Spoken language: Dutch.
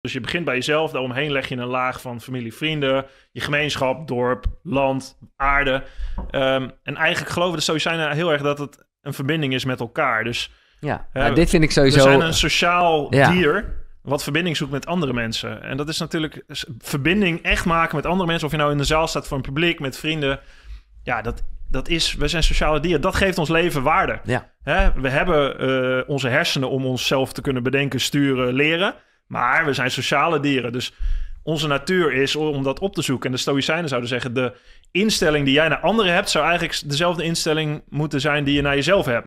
Dus je begint bij jezelf, daaromheen leg je een laag van familie, vrienden, je gemeenschap, dorp, land, aarde. Ehm, en eigenlijk geloven de Stoïcijnen heel erg dat het een verbinding is met elkaar. Dus ja, eh, nou, dit vind ik sowieso. We zijn een sociaal dier wat verbinding zoekt met andere mensen. En dat is natuurlijk verbinding echt maken met andere mensen. Of je nou in de zaal staat voor een publiek, met vrienden. Ja, dat, dat is, we zijn sociale dieren. Dat geeft ons leven waarde. Ja. Hè? We hebben eh, onze hersenen om onszelf te kunnen bedenken, sturen, leren. Maar we zijn sociale dieren. Dus onze natuur is om dat op te zoeken. En de Stoïcijnen zouden zeggen: de instelling die jij naar anderen hebt, zou eigenlijk dezelfde instelling moeten zijn die je naar jezelf hebt.